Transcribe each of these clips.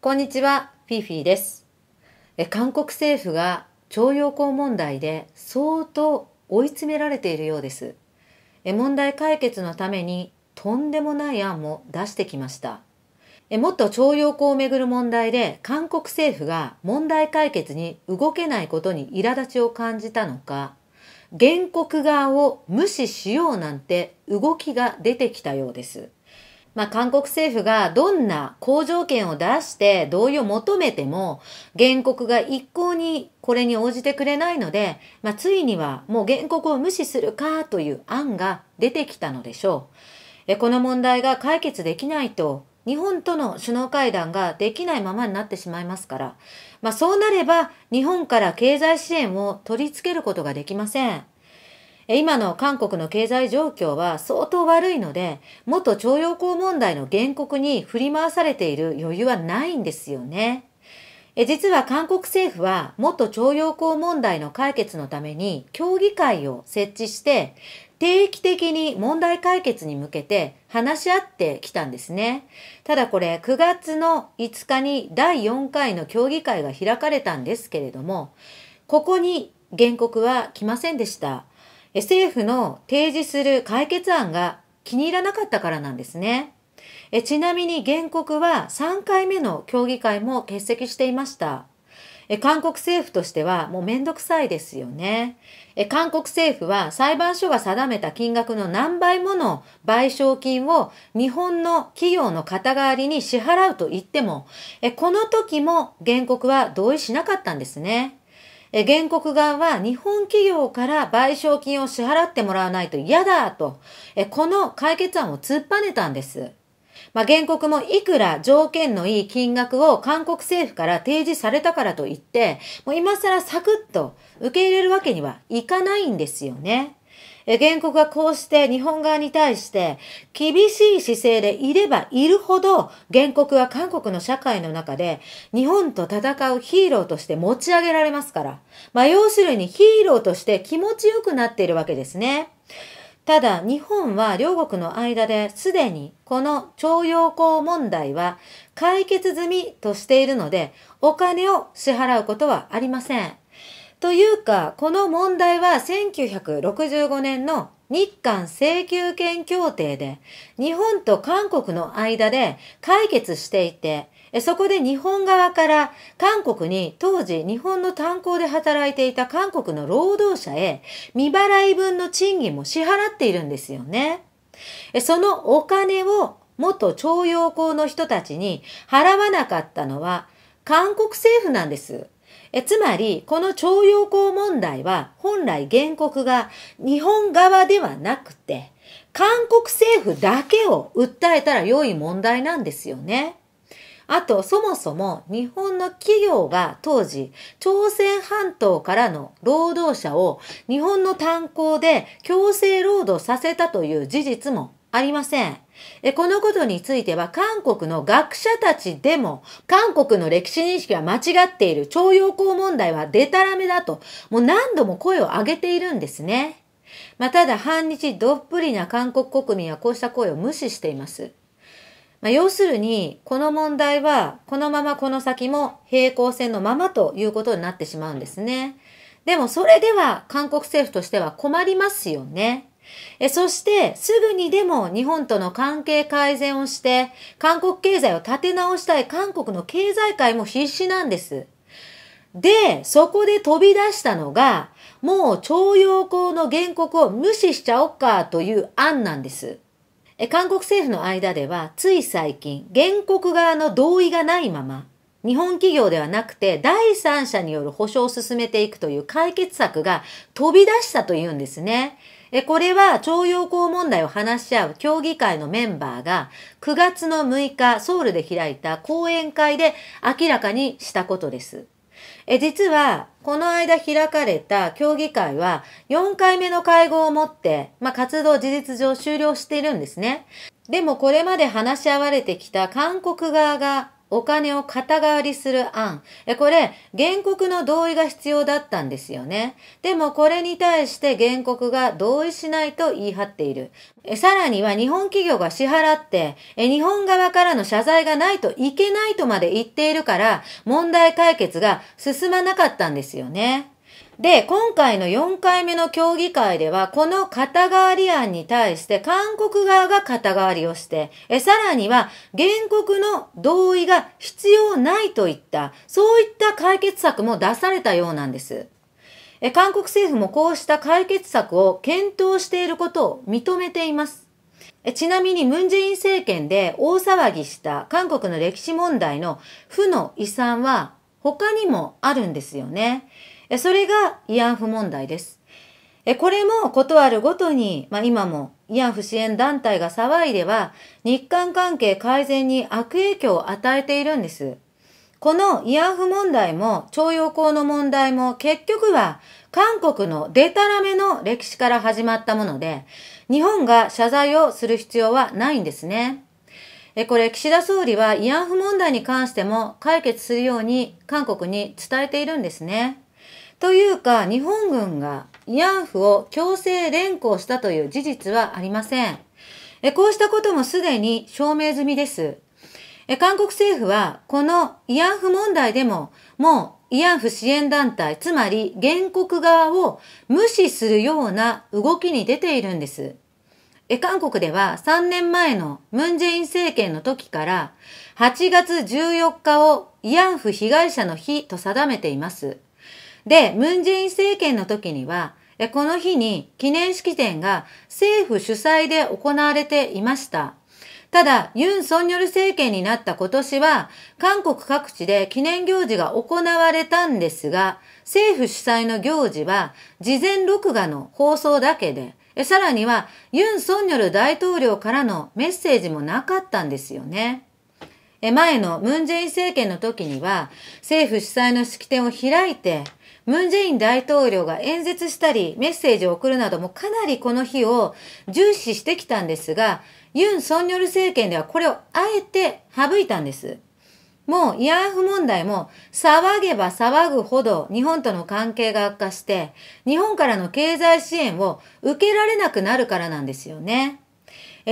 こんにちは、フィフィです。え韓国政府が徴用工問題で相当追い詰められているようです。え問題解決のためにとんでもない案も出してきました。えもっと徴用工をめぐる問題で韓国政府が問題解決に動けないことに苛立ちを感じたのか、原告側を無視しようなんて動きが出てきたようです。まあ、韓国政府がどんな好条件を出して同意を求めても、原告が一向にこれに応じてくれないので、まあ、ついにはもう原告を無視するかという案が出てきたのでしょう。この問題が解決できないと、日本との首脳会談ができないままになってしまいますから、まあ、そうなれば日本から経済支援を取り付けることができません。今の韓国の経済状況は相当悪いので、元徴用工問題の原告に振り回されている余裕はないんですよね。実は韓国政府は元徴用工問題の解決のために協議会を設置して定期的に問題解決に向けて話し合ってきたんですね。ただこれ9月の5日に第4回の協議会が開かれたんですけれども、ここに原告は来ませんでした。政府の提示する解決案が気に入らなかったからなんですね。えちなみに原告は3回目の協議会も欠席していました。え韓国政府としてはもうめんどくさいですよねえ。韓国政府は裁判所が定めた金額の何倍もの賠償金を日本の企業の肩代わりに支払うと言ってもえ、この時も原告は同意しなかったんですね。え原告側は日本企業から賠償金を支払ってもらわないと嫌だと、えこの解決案を突っぱねたんです。まあ、原告もいくら条件のいい金額を韓国政府から提示されたからといって、もう今更サクッと受け入れるわけにはいかないんですよね。原告がこうして日本側に対して厳しい姿勢でいればいるほど原告は韓国の社会の中で日本と戦うヒーローとして持ち上げられますから、まあ、要するにヒーローとして気持ちよくなっているわけですね。ただ日本は両国の間ですでにこの徴用工問題は解決済みとしているのでお金を支払うことはありません。というか、この問題は1965年の日韓請求権協定で日本と韓国の間で解決していて、そこで日本側から韓国に当時日本の炭鉱で働いていた韓国の労働者へ未払い分の賃金も支払っているんですよね。そのお金を元徴用工の人たちに払わなかったのは韓国政府なんです。えつまり、この徴用工問題は、本来原告が日本側ではなくて、韓国政府だけを訴えたら良い問題なんですよね。あと、そもそも日本の企業が当時、朝鮮半島からの労働者を日本の炭鉱で強制労働させたという事実もありません。このことについては韓国の学者たちでも韓国の歴史認識は間違っている徴用工問題はデタラメだともう何度も声を上げているんですね。まあ、ただ反日どっぷりな韓国国民はこうした声を無視しています。まあ、要するに、この問題は、このままこの先も平行線のままということになってしまうんですね。でも、それでは韓国政府としては困りますよね。えそして、すぐにでも日本との関係改善をして、韓国経済を立て直したい韓国の経済界も必死なんです。で、そこで飛び出したのが、もう徴用工の原告を無視しちゃおっかという案なんです。え韓国政府の間では、つい最近、原告側の同意がないまま、日本企業ではなくて第三者による保証を進めていくという解決策が飛び出したというんですね。えこれは徴用工問題を話し合う協議会のメンバーが9月の6日ソウルで開いた講演会で明らかにしたことです。え実は、この間開かれた協議会は4回目の会合をもって、まあ、活動事実上終了しているんですね。でもこれまで話し合われてきた韓国側がお金を肩代わりする案。これ、原告の同意が必要だったんですよね。でもこれに対して原告が同意しないと言い張っている。さらには日本企業が支払って、日本側からの謝罪がないといけないとまで言っているから、問題解決が進まなかったんですよね。で、今回の4回目の協議会では、この肩代わり案に対して、韓国側が肩代わりをして、えさらには、原告の同意が必要ないといった、そういった解決策も出されたようなんです。え韓国政府もこうした解決策を検討していることを認めています。ちなみにムンジェイン政権で大騒ぎした韓国の歴史問題の負の遺産は他にもあるんですよね。それが慰安婦問題です。これもことあるごとに、まあ、今も慰安婦支援団体が騒いでは、日韓関係改善に悪影響を与えているんです。この慰安婦問題も徴用工の問題も結局は韓国のデタラメの歴史から始まったもので、日本が謝罪をする必要はないんですね。これ、岸田総理は慰安婦問題に関しても解決するように韓国に伝えているんですね。というか、日本軍が慰安婦を強制連行したという事実はありません。えこうしたこともすでに証明済みです。え韓国政府は、この慰安婦問題でも、もう慰安婦支援団体、つまり原告側を無視するような動きに出ているんです。え韓国では3年前のムンジェイン政権の時から8月14日を慰安婦被害者の日と定めています。で、ムン・ジェイン政権の時には、この日に記念式典が政府主催で行われていました。ただ、ユン・ソンニョル政権になった今年は、韓国各地で記念行事が行われたんですが、政府主催の行事は、事前録画の放送だけで、さらには、ユン・ソンニョル大統領からのメッセージもなかったんですよね。前のムン・ジェイン政権の時には、政府主催の式典を開いて、ムン・ジェイン大統領が演説したり、メッセージを送るなどもかなりこの日を重視してきたんですが、ユン・ソンニョル政権ではこれをあえて省いたんです。もう慰安婦問題も騒げば騒ぐほど日本との関係が悪化して、日本からの経済支援を受けられなくなるからなんですよね。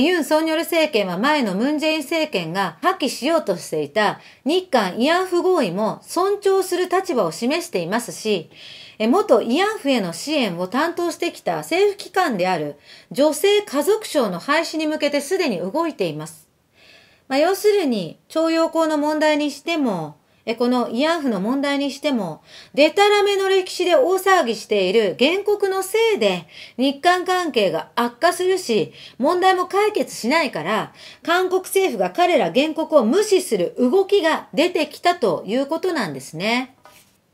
ユン・ソンニョル政権は前のムン・ジェイン政権が破棄しようとしていた日韓慰安婦合意も尊重する立場を示していますし、元慰安婦への支援を担当してきた政府機関である女性家族省の廃止に向けてすでに動いています。まあ、要するに、徴用工の問題にしても、この慰安婦の問題にしても、でたらめの歴史で大騒ぎしている原告のせいで、日韓関係が悪化するし、問題も解決しないから、韓国政府が彼ら原告を無視する動きが出てきたということなんですね。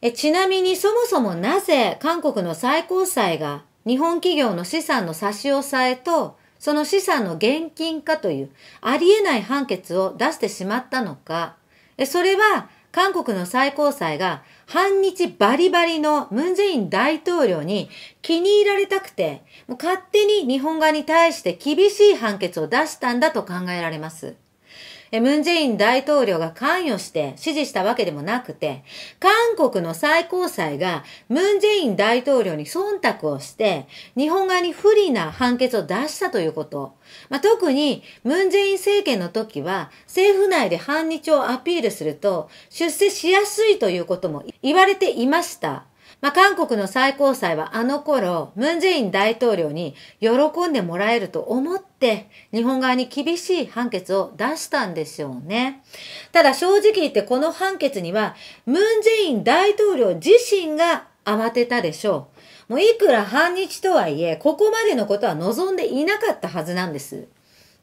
えちなみにそもそもなぜ韓国の最高裁が日本企業の資産の差し押さえと、その資産の現金化というありえない判決を出してしまったのか、それは韓国の最高裁が反日バリバリのムンジェイン大統領に気に入られたくて、もう勝手に日本側に対して厳しい判決を出したんだと考えられます。ムンジェイン大統領が関与して支持したわけでもなくて、韓国の最高裁がムンジェイン大統領に忖度をして、日本側に不利な判決を出したということ。まあ、特に、ムンジェイン政権の時は、政府内で反日をアピールすると、出世しやすいということも言われていました。まあ、韓国の最高裁はあの頃、ムンジェイン大統領に喜んでもらえると思って、日本側に厳しい判決を出したんでしょうね。ただ正直言ってこの判決には、ムンジェイン大統領自身が慌てたでしょう。もういくら反日とはいえ、ここまでのことは望んでいなかったはずなんです。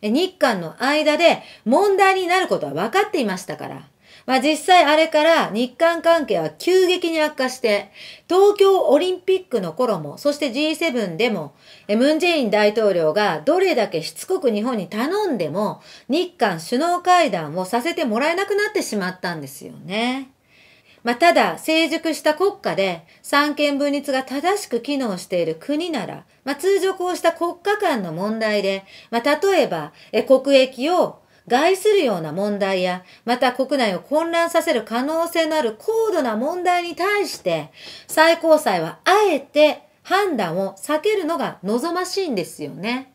日韓の間で問題になることは分かっていましたから。まあ、実際あれから日韓関係は急激に悪化して、東京オリンピックの頃も、そして G7 でも、ムンジェイン大統領がどれだけしつこく日本に頼んでも、日韓首脳会談をさせてもらえなくなってしまったんですよね。まあ、ただ、成熟した国家で、三権分立が正しく機能している国なら、まあ、通常こうした国家間の問題で、まあ、例えば、え国益を害するような問題や、また国内を混乱させる可能性のある高度な問題に対して、最高裁はあえて判断を避けるのが望ましいんですよね。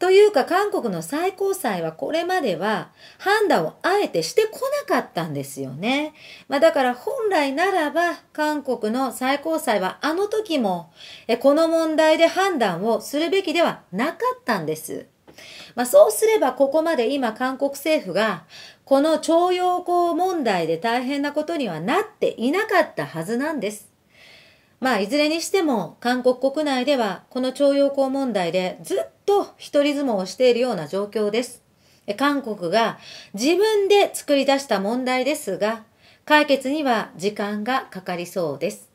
というか韓国の最高裁はこれまでは判断をあえてしてこなかったんですよね。まあ、だから本来ならば韓国の最高裁はあの時もこの問題で判断をするべきではなかったんです。まあ、そうすればここまで今韓国政府がこの徴用工問題で大変なことにはなっていなかったはずなんです。まあ、いずれにしても韓国国内ではこの徴用工問題でずっと一人相撲をしているような状況です。韓国が自分で作り出した問題ですが、解決には時間がかかりそうです。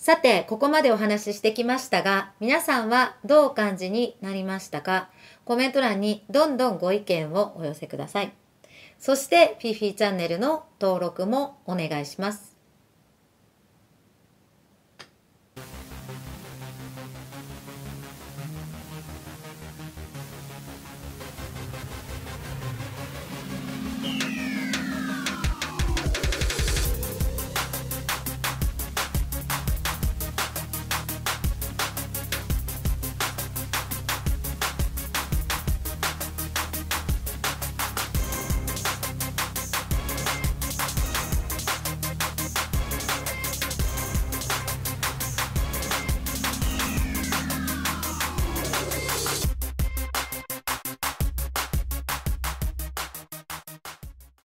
さて、ここまでお話ししてきましたが、皆さんはどうお感じになりましたかコメント欄にどんどんご意見をお寄せください。そして、フィフィチャンネルの登録もお願いします。